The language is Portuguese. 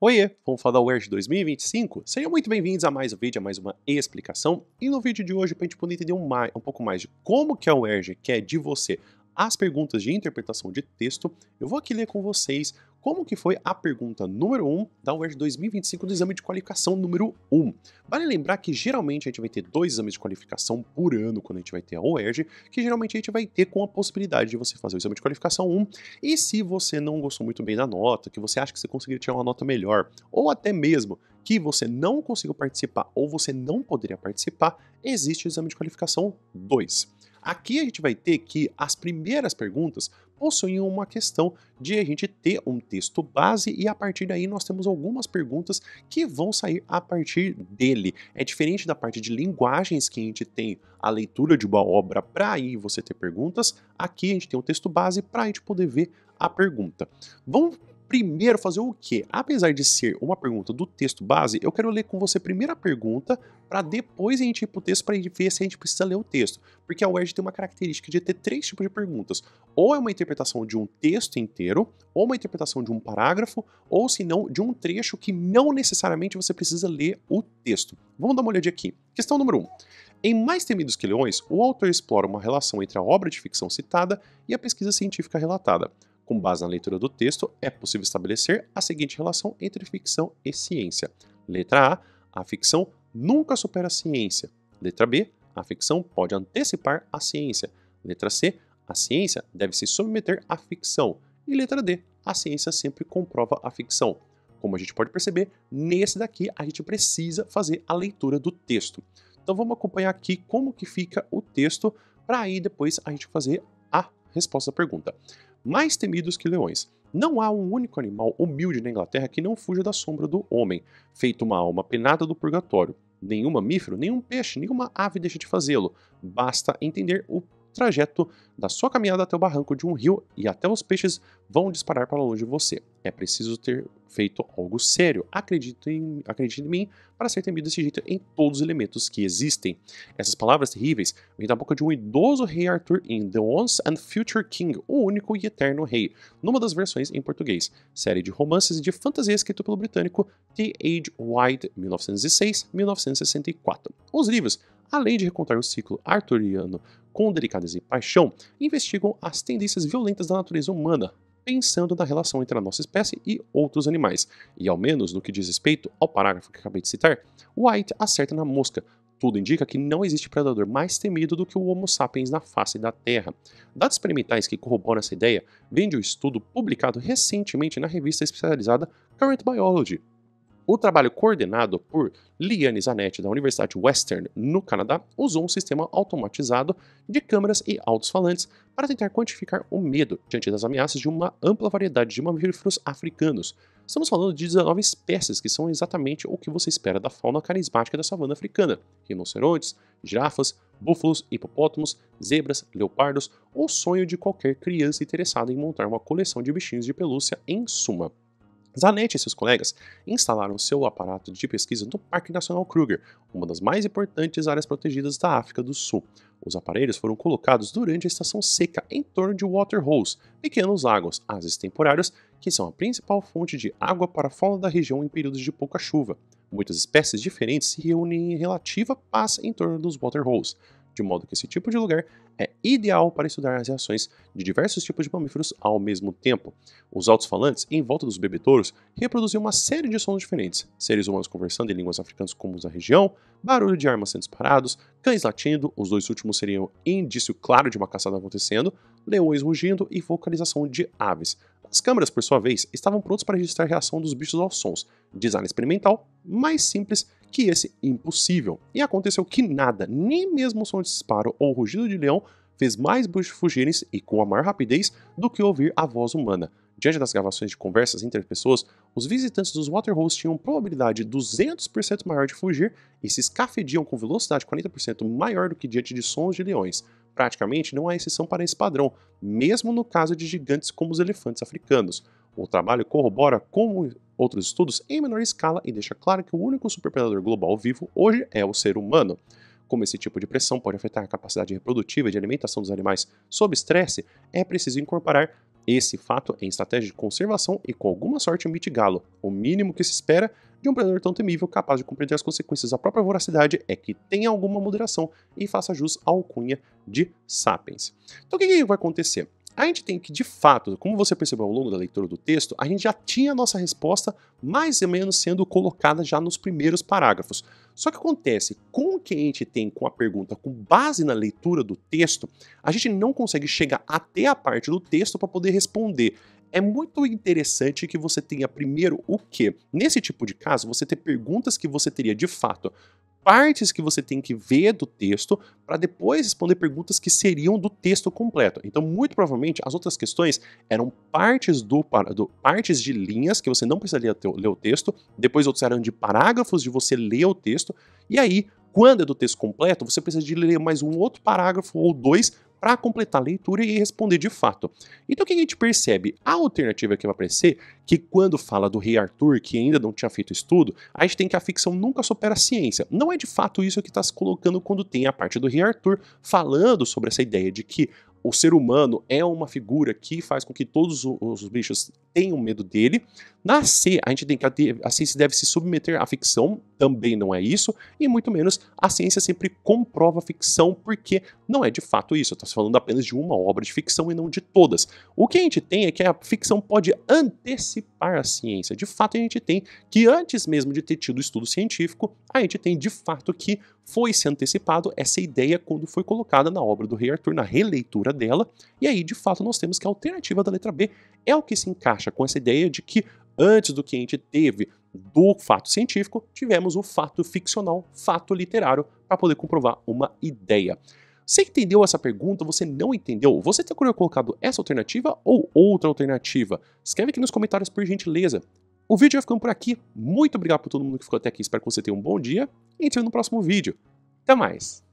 Oiê, vamos falar da ERG 2025? Sejam muito bem-vindos a mais um vídeo, a mais uma explicação. E no vídeo de hoje, para a gente poder entender um, mais, um pouco mais de como que a UERJ quer de você as perguntas de interpretação de texto, eu vou aqui ler com vocês como que foi a pergunta número 1 da UERJ 2025 do exame de qualificação número 1. Vale lembrar que geralmente a gente vai ter dois exames de qualificação por ano quando a gente vai ter a UERJ, que geralmente a gente vai ter com a possibilidade de você fazer o exame de qualificação 1. E se você não gostou muito bem da nota, que você acha que você conseguiria tirar uma nota melhor, ou até mesmo que você não conseguiu participar ou você não poderia participar, existe o exame de qualificação 2. Aqui a gente vai ter que as primeiras perguntas possuem uma questão de a gente ter um texto base e a partir daí nós temos algumas perguntas que vão sair a partir dele. É diferente da parte de linguagens que a gente tem a leitura de uma obra para aí você ter perguntas, aqui a gente tem um texto base para a gente poder ver a pergunta. Vamos primeiro fazer o quê? Apesar de ser uma pergunta do texto base, eu quero ler com você primeiro a pergunta para depois a gente ir para o texto para ver se a gente precisa ler o texto. Porque a UERJ tem uma característica de ter três tipos de perguntas. Ou é uma interpretação de um texto inteiro, ou uma interpretação de um parágrafo, ou se não, de um trecho que não necessariamente você precisa ler o texto. Vamos dar uma olhadinha aqui. Questão número 1. Um. Em Mais Temidos que Leões, o autor explora uma relação entre a obra de ficção citada e a pesquisa científica relatada. Com base na leitura do texto, é possível estabelecer a seguinte relação entre ficção e ciência. Letra A: a ficção nunca supera a ciência. Letra B: a ficção pode antecipar a ciência. Letra C: a ciência deve se submeter à ficção. E letra D: a ciência sempre comprova a ficção. Como a gente pode perceber, nesse daqui a gente precisa fazer a leitura do texto. Então vamos acompanhar aqui como que fica o texto para aí depois a gente fazer a resposta à pergunta mais temidos que leões. Não há um único animal humilde na Inglaterra que não fuja da sombra do homem, feito uma alma penada do purgatório. Nenhum mamífero, nenhum peixe, nenhuma ave deixa de fazê-lo. Basta entender o trajeto da sua caminhada até o barranco de um rio e até os peixes vão disparar para longe de você. É preciso ter feito algo sério. Acredite em, acredite em mim para ser temido desse jeito em todos os elementos que existem. Essas palavras terríveis vêm da boca de um idoso rei Arthur em The Once and Future King, o único e eterno rei, numa das versões em português, série de romances de fantasia escrito pelo britânico T. H. White, 1906-1964. Os livros além de recontar o ciclo arturiano com delicadeza e paixão, investigam as tendências violentas da natureza humana, pensando na relação entre a nossa espécie e outros animais. E ao menos no que diz respeito ao parágrafo que acabei de citar, White acerta na mosca. Tudo indica que não existe predador mais temido do que o Homo sapiens na face da Terra. Dados experimentais que corroboram essa ideia vêm de um estudo publicado recentemente na revista especializada Current Biology, o trabalho coordenado por Liane Zanetti, da Universidade Western, no Canadá, usou um sistema automatizado de câmeras e altos-falantes para tentar quantificar o medo diante das ameaças de uma ampla variedade de mamíferos africanos. Estamos falando de 19 espécies que são exatamente o que você espera da fauna carismática da savana africana: rinocerontes, girafas, búfalos, hipopótamos, zebras, leopardos, o sonho de qualquer criança interessada em montar uma coleção de bichinhos de pelúcia em suma. Zanetti e seus colegas instalaram seu aparato de pesquisa no Parque Nacional Kruger, uma das mais importantes áreas protegidas da África do Sul. Os aparelhos foram colocados durante a estação seca em torno de waterholes, pequenos lagos, asas temporárias, que são a principal fonte de água para a fauna da região em períodos de pouca chuva. Muitas espécies diferentes se reúnem em relativa paz em torno dos waterholes de modo que esse tipo de lugar é ideal para estudar as reações de diversos tipos de mamíferos ao mesmo tempo. Os altos-falantes em volta dos bebedouros reproduziam uma série de sons diferentes: seres humanos conversando em línguas africanas comuns da região, barulho de armas sendo disparados, cães latindo, os dois últimos seriam indício claro de uma caçada acontecendo, leões rugindo e vocalização de aves. As câmeras, por sua vez, estavam prontas para registrar a reação dos bichos aos sons, design experimental mais simples que esse impossível. E aconteceu que nada, nem mesmo o som de disparo ou rugido de leão fez mais bush fugirem e com a maior rapidez do que ouvir a voz humana. Diante das gravações de conversas entre as pessoas, os visitantes dos Waterholes tinham probabilidade 200% maior de fugir e se escafediam com velocidade 40% maior do que diante de sons de leões. Praticamente não há exceção para esse padrão, mesmo no caso de gigantes como os elefantes africanos. O trabalho corrobora como outros estudos em menor escala e deixa claro que o único superpredador global vivo hoje é o ser humano. Como esse tipo de pressão pode afetar a capacidade reprodutiva e de alimentação dos animais sob estresse, é preciso incorporar esse fato em estratégia de conservação e, com alguma sorte, mitigá-lo. O mínimo que se espera de um predador tão temível capaz de compreender as consequências da própria voracidade é que tenha alguma moderação e faça jus à alcunha de sapiens. Então, o que, que vai acontecer? A gente tem que, de fato, como você percebeu ao longo da leitura do texto, a gente já tinha a nossa resposta mais ou menos sendo colocada já nos primeiros parágrafos. Só que acontece, com o que a gente tem com a pergunta com base na leitura do texto, a gente não consegue chegar até a parte do texto para poder responder é muito interessante que você tenha primeiro o que? Nesse tipo de caso, você ter perguntas que você teria de fato partes que você tem que ver do texto para depois responder perguntas que seriam do texto completo. Então, muito provavelmente, as outras questões eram partes do, do partes de linhas que você não precisaria ter, ler o texto, depois outros eram de parágrafos de você ler o texto, e aí, quando é do texto completo, você precisa de ler mais um outro parágrafo ou dois para completar a leitura e responder de fato. Então o que a gente percebe? A alternativa que vai aparecer, que quando fala do rei Arthur, que ainda não tinha feito estudo, a gente tem que a ficção nunca supera a ciência. Não é de fato isso que está se colocando quando tem a parte do rei Arthur falando sobre essa ideia de que o ser humano é uma figura que faz com que todos os bichos tenham medo dele. Nascer, a gente tem que a ciência deve se submeter à ficção, também não é isso, e muito menos a ciência sempre comprova a ficção, porque não é de fato isso. Estamos falando apenas de uma obra de ficção e não de todas. O que a gente tem é que a ficção pode antecipar para a ciência. De fato, a gente tem que, antes mesmo de ter tido estudo científico, a gente tem de fato que foi se antecipado essa ideia quando foi colocada na obra do Rei Arthur, na releitura dela. E aí, de fato, nós temos que a alternativa da letra B é o que se encaixa com essa ideia de que antes do que a gente teve do fato científico, tivemos o fato ficcional, fato literário, para poder comprovar uma ideia. Você entendeu essa pergunta? Você não entendeu? Você teria colocado essa alternativa ou outra alternativa? Escreve aqui nos comentários por gentileza. O vídeo vai ficando por aqui. Muito obrigado por todo mundo que ficou até aqui. Espero que você tenha um bom dia e te no próximo vídeo. Até mais!